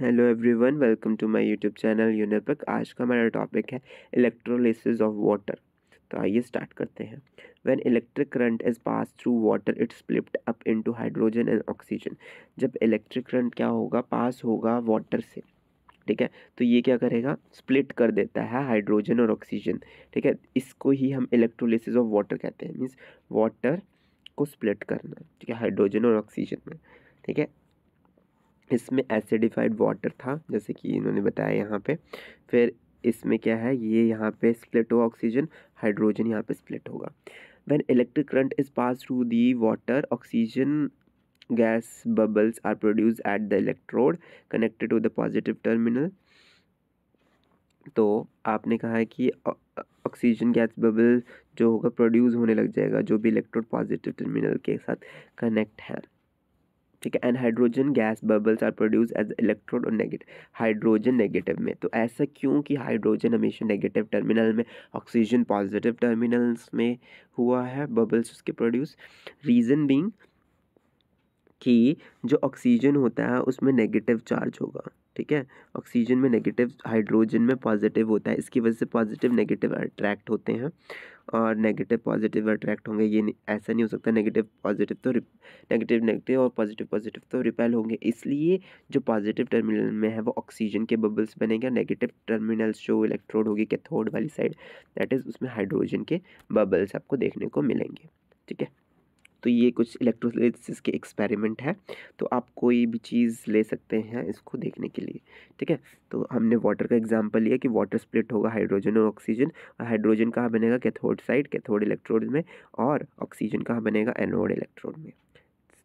hello everyone welcome to my YouTube channel यूनिपक आज का हमारा टॉपिक है इलेक्ट्रोलिसिस ऑफ वाटर तो आइए स्टार्ट करते हैं when electric current is pass through water it's splitted up into hydrogen and oxygen जब इलेक्ट्रिक करंट क्या होगा पास होगा वाटर से ठीक है तो ये क्या करेगा स्प्लिट कर देता है हाइड्रोजन और ऑक्सीजन ठीक है इसको ही हम इलेक्ट्रोलिसिस ऑफ वाटर कहते हैं मीन्स वाटर को स्प्लिट करना ठीक है हाइड्रोजन और ऑक्सीजन में ठीक है इसमें एसिडिफाइड वाटर था जैसे कि इन्होंने बताया यहाँ पे फिर इसमें क्या है ये यहाँ पे स्प्लिट हो ऑक्सीजन हाइड्रोजन यहाँ पे स्प्लिट होगा when electric current is pass through the water oxygen gas bubbles are produce at the electrode connected to the positive terminal तो आपने कहा है कि ऑक्सीजन गैस बबल जो होगा प्रोड्यूस होने लग जाएगा जो भी इलेक्ट्रोड पॉजिटिव टर्मिनल के साथ कनेक्ट है ठीक है and hydrogen gas bubbles are produce at electrode और नेगेटिव हाइड्रोजन नेगेटिव में तो ऐसा क्यों कि हाइड्रोजन हमेशा नेगेटिव टर्मिनल में ऑक्सीजन पॉजिटिव टर्मिनल्स में हुआ है बबल्स उसके प्रोड्यूस रीज़न बींग कि जो ऑक्सीजन होता है उसमें नेगेटिव चार्ज होगा ठीक है ऑक्सीजन में नेगेटिव हाइड्रोजन में पॉजिटिव होता है इसकी वजह से पॉजिटिव नेगेटिव अट्रैक्ट होते हैं और नेगेटिव पॉजिटिव अट्रैक्ट होंगे ये नहीं, ऐसा नहीं हो सकता नेगेटिव पॉजिटिव तो नेगेटिव नेगेटिव और पॉजिटिव पॉजिटिव तो रिपेल होंगे इसलिए जो पॉजिटिव टर्मिनल में है वो ऑक्सीजन के बबल्स बनेंगे और नेगेटिव टर्मिनल्स जो इलेक्ट्रोड होगी कैथोड वाली साइड दैट इज़ उसमें हाइड्रोजन के बबल्स आपको देखने को मिलेंगे ठीक है तो ये कुछ इलेक्ट्रोलिसिस के एक्सपेरिमेंट है तो आप कोई भी चीज़ ले सकते हैं इसको देखने के लिए ठीक है तो हमने वाटर का एग्जाम्पल लिया कि वाटर स्प्लिट होगा हाइड्रोजन और ऑक्सीजन और हाइड्रोजन कहाँ बनेगा कैथोड साइड कैथोड इलेक्ट्रोड में और ऑक्सीजन कहाँ बनेगा एनोड इलेक्ट्रोड में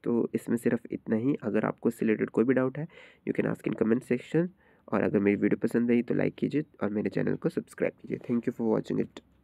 तो इसमें सिर्फ इतना ही अगर आपको इससे रिलेटेड कोई भी डाउट है you can ask in comment section और अगर मेरी वीडियो पसंद आई तो लाइक कीजिए और मेरे चैनल को सब्सक्राइब कीजिए thank you for watching it